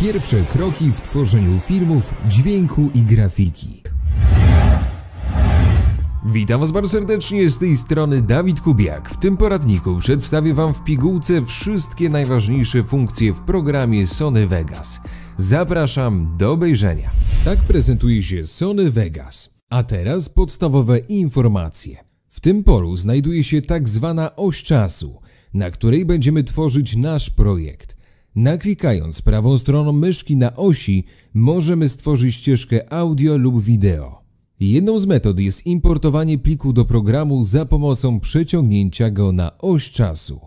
Pierwsze kroki w tworzeniu filmów, dźwięku i grafiki. Witam Was bardzo serdecznie, z tej strony Dawid Kubiak. W tym poradniku przedstawię Wam w pigułce wszystkie najważniejsze funkcje w programie Sony Vegas. Zapraszam do obejrzenia. Tak prezentuje się Sony Vegas. A teraz podstawowe informacje. W tym polu znajduje się tak zwana oś czasu, na której będziemy tworzyć nasz projekt. Naklikając prawą stroną myszki na osi możemy stworzyć ścieżkę audio lub wideo. Jedną z metod jest importowanie pliku do programu za pomocą przeciągnięcia go na oś czasu.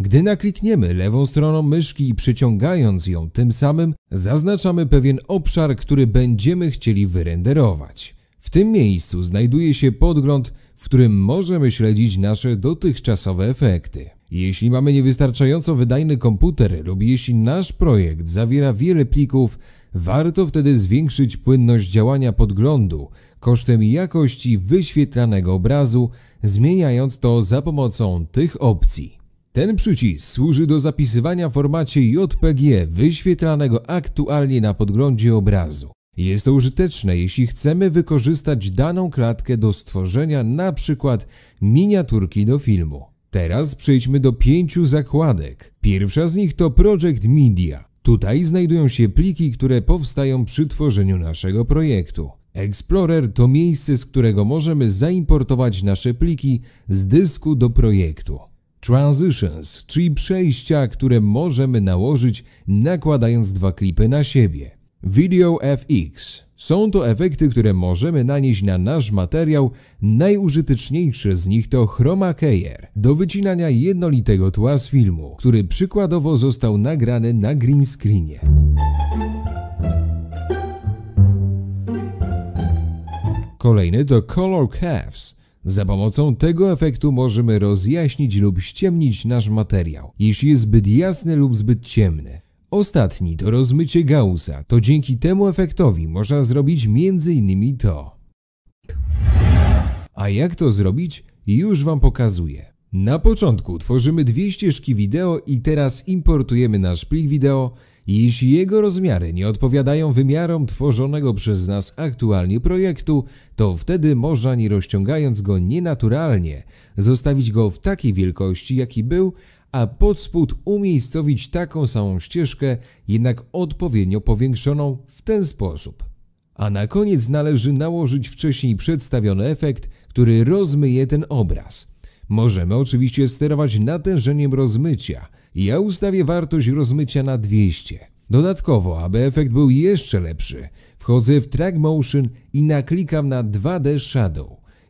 Gdy naklikniemy lewą stroną myszki i przyciągając ją tym samym, zaznaczamy pewien obszar, który będziemy chcieli wyrenderować. W tym miejscu znajduje się podgląd, w którym możemy śledzić nasze dotychczasowe efekty. Jeśli mamy niewystarczająco wydajny komputer lub jeśli nasz projekt zawiera wiele plików, warto wtedy zwiększyć płynność działania podglądu kosztem jakości wyświetlanego obrazu, zmieniając to za pomocą tych opcji. Ten przycisk służy do zapisywania w formacie JPG wyświetlanego aktualnie na podglądzie obrazu. Jest to użyteczne, jeśli chcemy wykorzystać daną klatkę do stworzenia np. miniaturki do filmu. Teraz przejdźmy do pięciu zakładek. Pierwsza z nich to Project Media. Tutaj znajdują się pliki, które powstają przy tworzeniu naszego projektu. Explorer to miejsce, z którego możemy zaimportować nasze pliki z dysku do projektu. Transitions, czyli przejścia, które możemy nałożyć nakładając dwa klipy na siebie. Video FX są to efekty, które możemy nanieść na nasz materiał. Najużyteczniejsze z nich to chroma keyer do wycinania jednolitego tła z filmu, który przykładowo został nagrany na green screenie. Kolejny to color caves. Za pomocą tego efektu możemy rozjaśnić lub ściemnić nasz materiał, jeśli jest zbyt jasny lub zbyt ciemny. Ostatni to rozmycie Gaussa, to dzięki temu efektowi można zrobić m.in. to. A jak to zrobić? Już Wam pokazuję. Na początku tworzymy dwie ścieżki wideo i teraz importujemy nasz plik wideo. Jeśli jego rozmiary nie odpowiadają wymiarom tworzonego przez nas aktualnie projektu, to wtedy można, nie rozciągając go nienaturalnie, zostawić go w takiej wielkości, jaki był, a pod spód umiejscowić taką samą ścieżkę, jednak odpowiednio powiększoną w ten sposób. A na koniec należy nałożyć wcześniej przedstawiony efekt, który rozmyje ten obraz. Możemy oczywiście sterować natężeniem rozmycia. Ja ustawię wartość rozmycia na 200. Dodatkowo, aby efekt był jeszcze lepszy, wchodzę w Track Motion i naklikam na 2D Shadow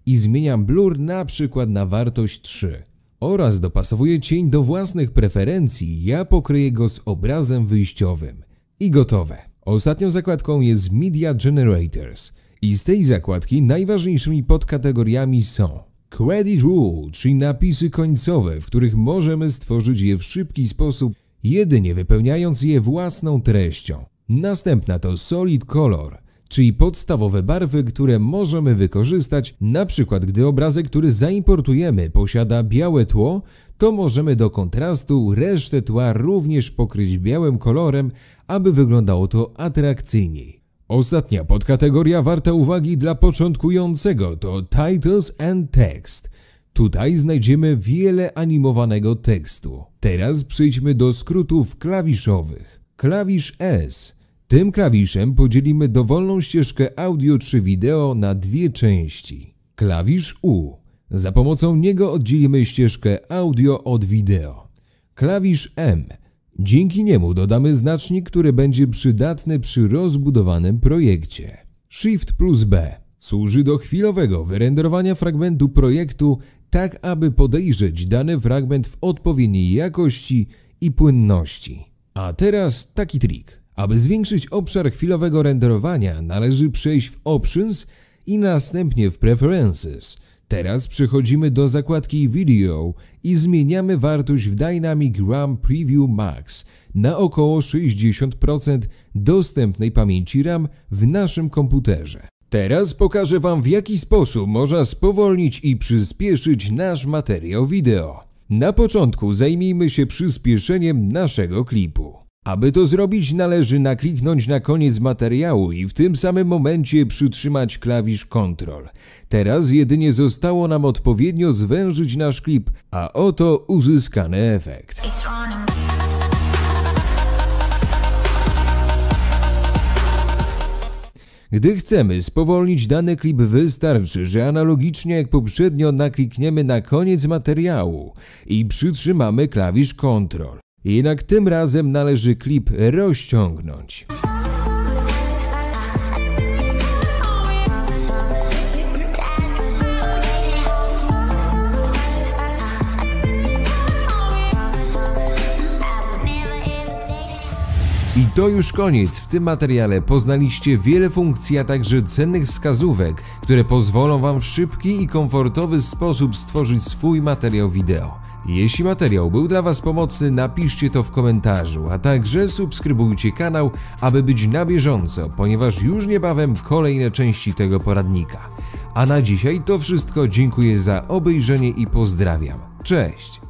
i zmieniam blur na przykład na wartość 3 oraz dopasowuje cień do własnych preferencji, ja pokryję go z obrazem wyjściowym. I gotowe. Ostatnią zakładką jest Media Generators i z tej zakładki najważniejszymi podkategoriami są Credit Rule, czyli napisy końcowe, w których możemy stworzyć je w szybki sposób, jedynie wypełniając je własną treścią. Następna to Solid Color – czyli podstawowe barwy, które możemy wykorzystać, na przykład gdy obrazek, który zaimportujemy posiada białe tło, to możemy do kontrastu resztę tła również pokryć białym kolorem, aby wyglądało to atrakcyjniej. Ostatnia podkategoria warta uwagi dla początkującego to Titles and Text – Tutaj znajdziemy wiele animowanego tekstu. Teraz przejdźmy do skrótów klawiszowych. Klawisz S tym klawiszem podzielimy dowolną ścieżkę audio czy wideo na dwie części. Klawisz U. Za pomocą niego oddzielimy ścieżkę audio od wideo. Klawisz M. Dzięki niemu dodamy znacznik, który będzie przydatny przy rozbudowanym projekcie. Shift plus B służy do chwilowego wyrenderowania fragmentu projektu tak, aby podejrzeć dany fragment w odpowiedniej jakości i płynności. A teraz taki trik. Aby zwiększyć obszar chwilowego renderowania, należy przejść w Options i następnie w Preferences. Teraz przechodzimy do zakładki Video i zmieniamy wartość w Dynamic RAM Preview Max na około 60% dostępnej pamięci RAM w naszym komputerze. Teraz pokażę Wam w jaki sposób można spowolnić i przyspieszyć nasz materiał wideo. Na początku zajmijmy się przyspieszeniem naszego klipu. Aby to zrobić należy nakliknąć na koniec materiału i w tym samym momencie przytrzymać klawisz Ctrl. Teraz jedynie zostało nam odpowiednio zwężyć nasz klip, a oto uzyskany efekt. Gdy chcemy spowolnić dany klip wystarczy, że analogicznie jak poprzednio naklikniemy na koniec materiału i przytrzymamy klawisz Ctrl. Jednak tym razem należy klip rozciągnąć. I to już koniec. W tym materiale poznaliście wiele funkcji, a także cennych wskazówek, które pozwolą Wam w szybki i komfortowy sposób stworzyć swój materiał wideo. Jeśli materiał był dla Was pomocny, napiszcie to w komentarzu, a także subskrybujcie kanał, aby być na bieżąco, ponieważ już niebawem kolejne części tego poradnika. A na dzisiaj to wszystko, dziękuję za obejrzenie i pozdrawiam. Cześć!